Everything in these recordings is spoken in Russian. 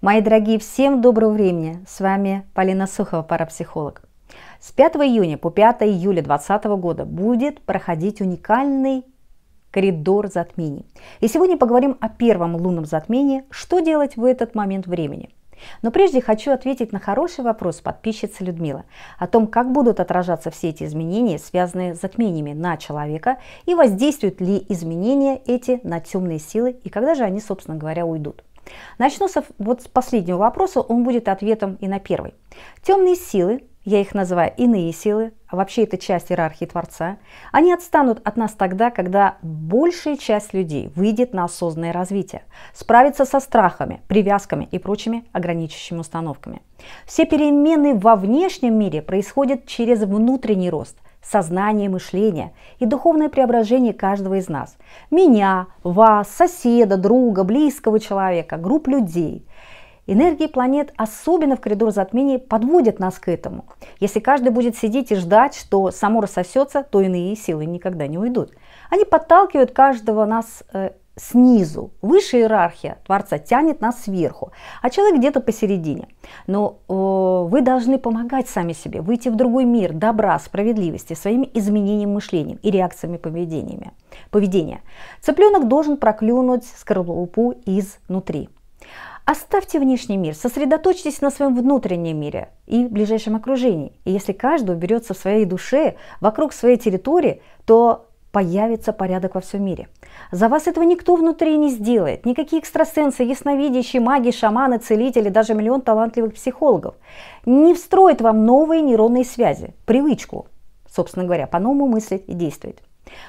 Мои дорогие, всем доброго времени! С вами Полина Сухова, парапсихолог. С 5 июня по 5 июля 2020 года будет проходить уникальный коридор затмений. И сегодня поговорим о первом лунном затмении, что делать в этот момент времени. Но прежде хочу ответить на хороший вопрос подписчицы Людмилы о том, как будут отражаться все эти изменения, связанные с затмениями на человека, и воздействуют ли изменения эти на темные силы, и когда же они, собственно говоря, уйдут. Начну со, вот с последнего вопроса, он будет ответом и на первый. Темные силы, я их называю иные силы, а вообще это часть иерархии Творца, они отстанут от нас тогда, когда большая часть людей выйдет на осознанное развитие, справится со страхами, привязками и прочими ограничивающими установками. Все перемены во внешнем мире происходят через внутренний рост – сознание, мышление и духовное преображение каждого из нас. Меня, вас, соседа, друга, близкого человека, групп людей. Энергии планет, особенно в коридор затмений, подводят нас к этому. Если каждый будет сидеть и ждать, что само рассосется, то иные силы никогда не уйдут. Они подталкивают каждого нас э, снизу. высшая иерархия Творца тянет нас сверху, а человек где-то посередине. Но э, вы должны помогать сами себе, выйти в другой мир добра, справедливости своими изменениями мышления и реакциями поведениями, поведения. Цыпленок должен проклюнуть скорлупу изнутри. Оставьте внешний мир, сосредоточьтесь на своем внутреннем мире и ближайшем окружении. И если каждый уберется в своей душе, вокруг своей территории, то появится порядок во всем мире. За вас этого никто внутри не сделает. Никакие экстрасенсы, ясновидящие, маги, шаманы, целители, даже миллион талантливых психологов. Не встроит вам новые нейронные связи, привычку, собственно говоря, по-новому мыслить и действовать.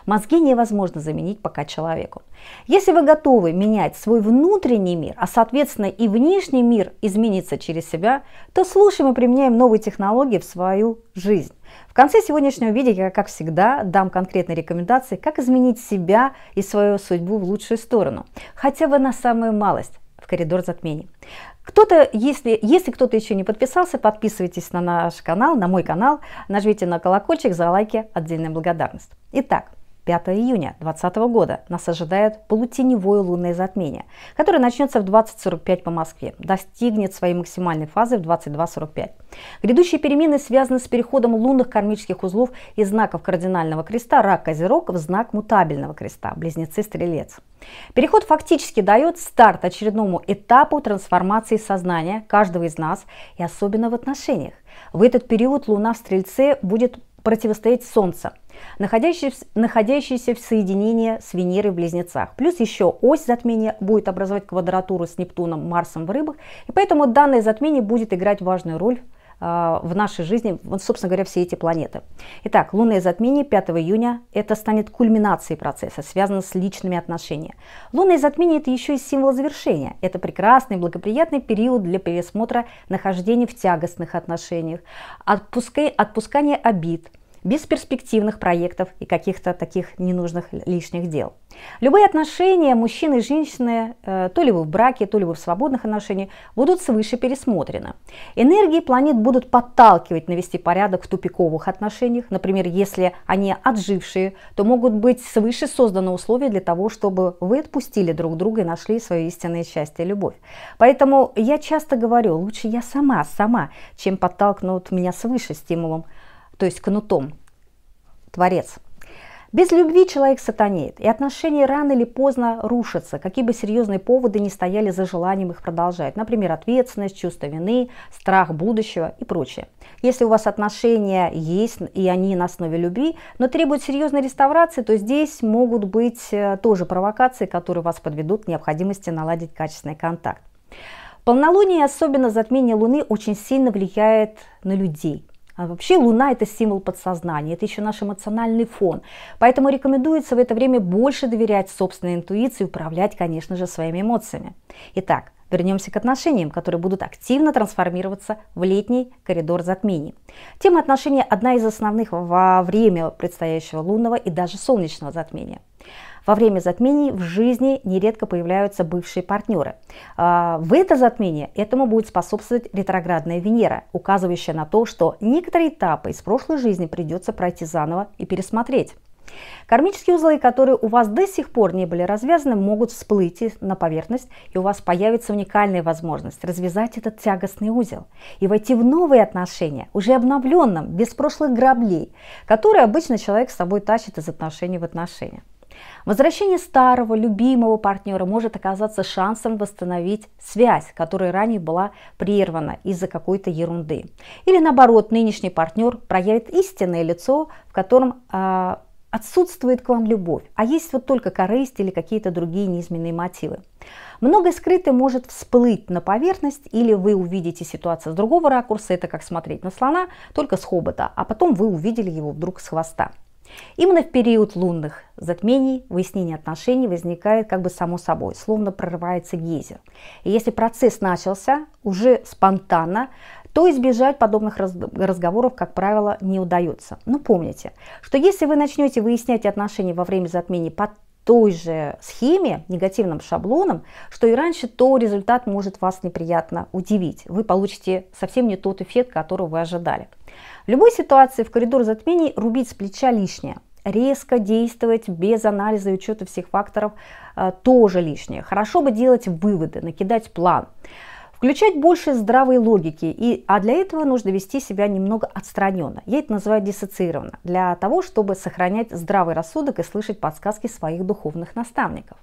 Мозги невозможно заменить пока человеку. Если вы готовы менять свой внутренний мир, а соответственно и внешний мир изменится через себя, то слушаем и применяем новые технологии в свою жизнь конце сегодняшнего видео я, как всегда, дам конкретные рекомендации, как изменить себя и свою судьбу в лучшую сторону, хотя бы на самую малость в коридор затмений. Кто-то, если, если кто-то еще не подписался, подписывайтесь на наш канал, на мой канал, нажмите на колокольчик за лайки, отдельная благодарность. Итак, 5 июня 2020 года нас ожидает полутеневое лунное затмение, которое начнется в 20.45 по Москве, достигнет своей максимальной фазы в 22.45. Грядущие перемены связаны с переходом лунных кармических узлов из знаков кардинального креста Рак-Козерог в знак мутабельного креста Близнецы-Стрелец. Переход фактически дает старт очередному этапу трансформации сознания каждого из нас и особенно в отношениях. В этот период Луна в Стрельце будет противостоять Солнцу, находящиеся, находящиеся в соединении с Венерой в Близнецах. Плюс еще ось затмения будет образовать квадратуру с Нептуном, Марсом в Рыбах, и поэтому данное затмение будет играть важную роль а, в нашей жизни, вот, собственно говоря, все эти планеты. Итак, лунное затмение 5 июня, это станет кульминацией процесса, связанного с личными отношениями. Лунное затмение – это еще и символ завершения. Это прекрасный, благоприятный период для пересмотра нахождения в тягостных отношениях, отпуска, отпускания обид, бесперспективных проектов и каких-то таких ненужных лишних дел. Любые отношения мужчины и женщины, э, то ли вы в браке, то ли вы в свободных отношениях, будут свыше пересмотрены. Энергии планет будут подталкивать навести порядок в тупиковых отношениях. Например, если они отжившие, то могут быть свыше созданы условия для того, чтобы вы отпустили друг друга и нашли свое истинное счастье и любовь. Поэтому я часто говорю, лучше я сама, сама, чем подтолкнут меня свыше стимулом то есть кнутом, Творец. Без любви человек сатанеет, и отношения рано или поздно рушатся, какие бы серьезные поводы не стояли за желанием их продолжать. Например, ответственность, чувство вины, страх будущего и прочее. Если у вас отношения есть, и они на основе любви, но требуют серьезной реставрации, то здесь могут быть э, тоже провокации, которые вас подведут к необходимости наладить качественный контакт. Полнолуние, особенно затмение Луны, очень сильно влияет на людей а вообще Луна это символ подсознания, это еще наш эмоциональный фон. Поэтому рекомендуется в это время больше доверять собственной интуиции, управлять, конечно же, своими эмоциями. Итак, Вернемся к отношениям, которые будут активно трансформироваться в летний коридор затмений. Тема отношений одна из основных во время предстоящего лунного и даже солнечного затмения. Во время затмений в жизни нередко появляются бывшие партнеры. А, в это затмение этому будет способствовать ретроградная Венера, указывающая на то, что некоторые этапы из прошлой жизни придется пройти заново и пересмотреть. Кармические узлы, которые у вас до сих пор не были развязаны, могут всплыть на поверхность, и у вас появится уникальная возможность развязать этот тягостный узел и войти в новые отношения, уже обновленным, без прошлых граблей, которые обычно человек с собой тащит из отношений в отношения. Возвращение старого, любимого партнера может оказаться шансом восстановить связь, которая ранее была прервана из-за какой-то ерунды. Или наоборот, нынешний партнер проявит истинное лицо, в котором э, отсутствует к вам любовь, а есть вот только корысть или какие-то другие низменные мотивы. Многое скрытое может всплыть на поверхность, или вы увидите ситуацию с другого ракурса, это как смотреть на слона, только с хобота, а потом вы увидели его вдруг с хвоста. Именно в период лунных затмений выяснение отношений возникает как бы само собой, словно прорывается гейзер. И если процесс начался уже спонтанно, то избежать подобных разговоров, как правило, не удается. Но помните, что если вы начнете выяснять отношения во время затмений по той же схеме, негативным шаблоном, что и раньше, то результат может вас неприятно удивить. Вы получите совсем не тот эффект, которого вы ожидали. В любой ситуации в коридор затмений рубить с плеча лишнее. Резко действовать без анализа и учета всех факторов э, тоже лишнее. Хорошо бы делать выводы, накидать план. Включать больше здравой логики, и, а для этого нужно вести себя немного отстраненно. Я это называю диссоциированно, для того, чтобы сохранять здравый рассудок и слышать подсказки своих духовных наставников.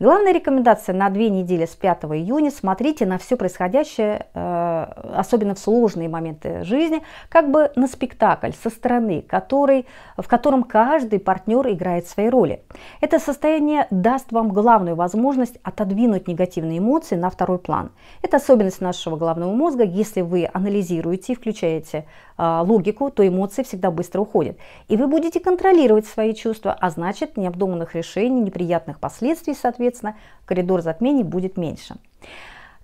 Главная рекомендация на две недели с 5 июня. Смотрите на все происходящее, э, особенно в сложные моменты жизни, как бы на спектакль со стороны, который, в котором каждый партнер играет свои роли. Это состояние даст вам главную возможность отодвинуть негативные эмоции на второй план. Это особенность нашего головного мозга. Если вы анализируете и включаете э, а, логику, то эмоции всегда быстро уходят. И вы будете контролировать свои чувства, а значит необдуманных решений, неприятных последствий, соответственно, коридор затмений будет меньше.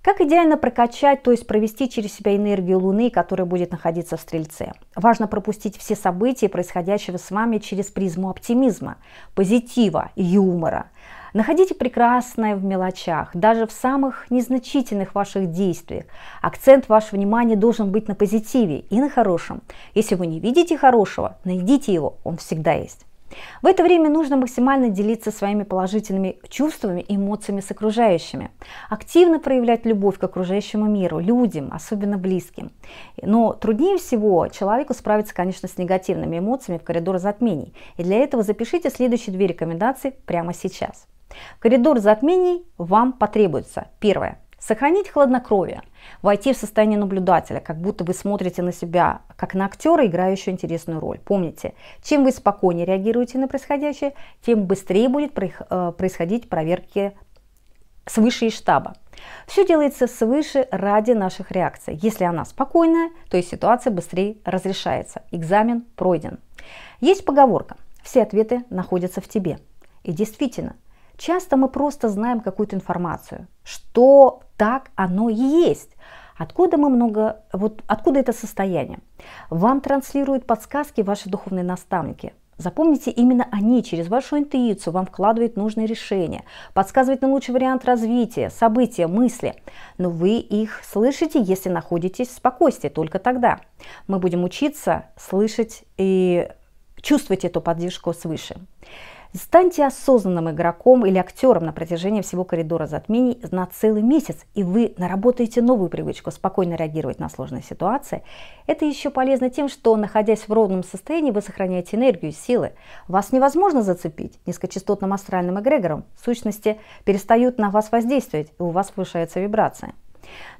Как идеально прокачать, то есть провести через себя энергию Луны, которая будет находиться в Стрельце? Важно пропустить все события, происходящего с вами через призму оптимизма, позитива, юмора, Находите прекрасное в мелочах, даже в самых незначительных ваших действиях. Акцент вашего внимания должен быть на позитиве и на хорошем. Если вы не видите хорошего, найдите его, он всегда есть. В это время нужно максимально делиться своими положительными чувствами и эмоциями с окружающими, активно проявлять любовь к окружающему миру, людям, особенно близким. Но труднее всего человеку справиться, конечно, с негативными эмоциями в коридор затмений. И для этого запишите следующие две рекомендации прямо сейчас. Коридор затмений вам потребуется. Первое. Сохранить хладнокровие, войти в состояние наблюдателя, как будто вы смотрите на себя, как на актера, играющего интересную роль. Помните, чем вы спокойнее реагируете на происходящее, тем быстрее будет э, происходить проверки свыше и штаба. Все делается свыше ради наших реакций. Если она спокойная, то и ситуация быстрее разрешается. Экзамен пройден. Есть поговорка «Все ответы находятся в тебе». И действительно, Часто мы просто знаем какую-то информацию, что так оно и есть. Откуда мы много, вот откуда это состояние? Вам транслируют подсказки ваши духовные наставники. Запомните, именно они через вашу интуицию вам вкладывают нужные решения, подсказывают на лучший вариант развития, события, мысли. Но вы их слышите, если находитесь в спокойствии, только тогда. Мы будем учиться слышать и чувствовать эту поддержку свыше. Станьте осознанным игроком или актером на протяжении всего коридора затмений на целый месяц, и вы наработаете новую привычку спокойно реагировать на сложные ситуации. Это еще полезно тем, что, находясь в ровном состоянии, вы сохраняете энергию и силы. Вас невозможно зацепить низкочастотным астральным эгрегором. сущности, перестают на вас воздействовать, и у вас повышается вибрация.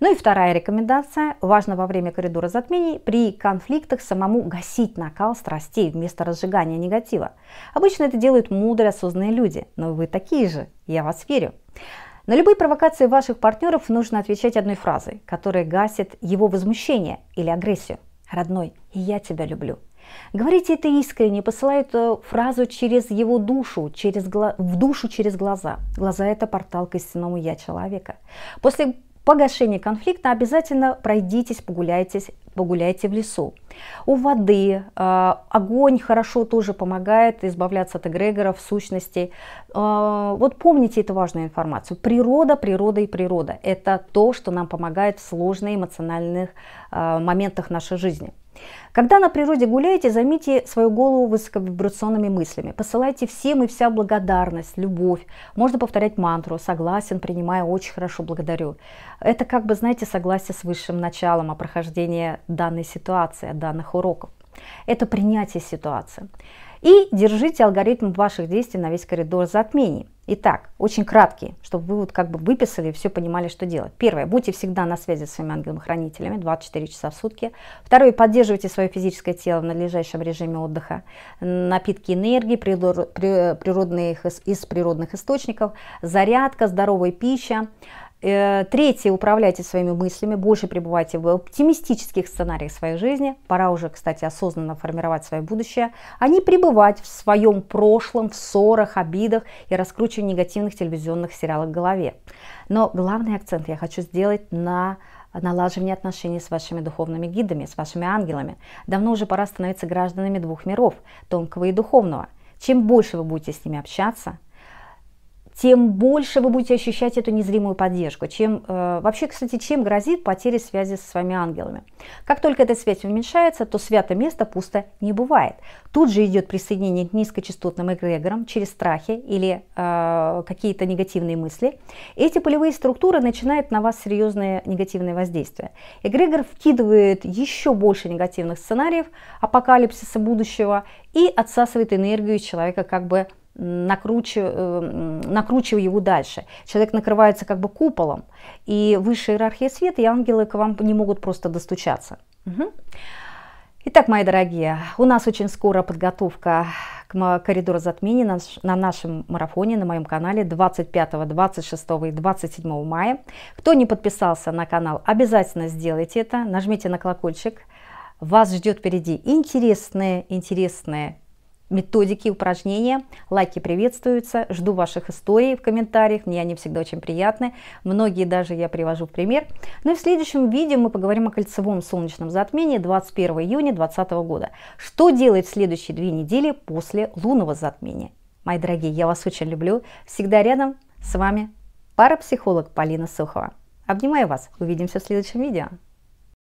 Ну и вторая рекомендация. Важно во время коридора затмений при конфликтах самому гасить накал страстей вместо разжигания негатива. Обычно это делают мудрые, осознанные люди, но вы такие же, я вас верю. На любые провокации ваших партнеров нужно отвечать одной фразой, которая гасит его возмущение или агрессию. «Родной, я тебя люблю». Говорите это искренне, посылает э, фразу через его душу, через гла... в душу через глаза. Глаза – это портал к истинному «я» человека. После погашение конфликта обязательно пройдитесь, погуляйтесь, погуляйте в лесу. У воды э, огонь хорошо тоже помогает избавляться от эгрегоров, сущностей. Э, вот помните эту важную информацию. Природа, природа и природа – это то, что нам помогает в сложных эмоциональных э, моментах нашей жизни. Когда на природе гуляете, займите свою голову высоковибрационными мыслями. Посылайте всем и вся благодарность, любовь. Можно повторять мантру «согласен, принимаю, очень хорошо, благодарю». Это как бы, знаете, согласие с высшим началом о а прохождении данной ситуации, данных уроков. Это принятие ситуации. И держите алгоритм ваших действий на весь коридор затмений. Итак, очень краткий, чтобы вы вот как бы выписали и все понимали, что делать. Первое, будьте всегда на связи с своими ангелами-хранителями 24 часа в сутки. Второе, поддерживайте свое физическое тело в надлежащем режиме отдыха, напитки энергии, природные из природных источников, зарядка, здоровая пища, Э, третье, управляйте своими мыслями, больше пребывайте в оптимистических сценариях своей жизни. Пора уже, кстати, осознанно формировать свое будущее, а не пребывать в своем прошлом, в ссорах, обидах и раскручивании негативных телевизионных сериалов в голове. Но главный акцент я хочу сделать на налаживание отношений с вашими духовными гидами, с вашими ангелами. Давно уже пора становиться гражданами двух миров, тонкого и духовного. Чем больше вы будете с ними общаться, тем больше вы будете ощущать эту незримую поддержку. Чем, э, вообще, кстати, чем грозит потеря связи со своими ангелами? Как только эта связь уменьшается, то святое место пусто не бывает. Тут же идет присоединение к низкочастотным эгрегорам через страхи или э, какие-то негативные мысли. Эти полевые структуры начинают на вас серьезное негативное воздействие. Эгрегор вкидывает еще больше негативных сценариев апокалипсиса будущего и отсасывает энергию человека как бы накручиваю, э, накручиваю его дальше. Человек накрывается как бы куполом, и высшая иерархия света, и ангелы к вам не могут просто достучаться. Угу. Итак, мои дорогие, у нас очень скоро подготовка к коридору затмений на, на нашем марафоне, на моем канале 25, 26 и 27 мая. Кто не подписался на канал, обязательно сделайте это, нажмите на колокольчик. Вас ждет впереди интересное интересное методики, упражнения. Лайки приветствуются. Жду ваших историй в комментариях. Мне они всегда очень приятны. Многие даже я привожу в пример. Ну и в следующем видео мы поговорим о кольцевом солнечном затмении 21 июня 2020 года. Что делать в следующие две недели после лунного затмения? Мои дорогие, я вас очень люблю. Всегда рядом с вами парапсихолог Полина Сухова. Обнимаю вас. Увидимся в следующем видео.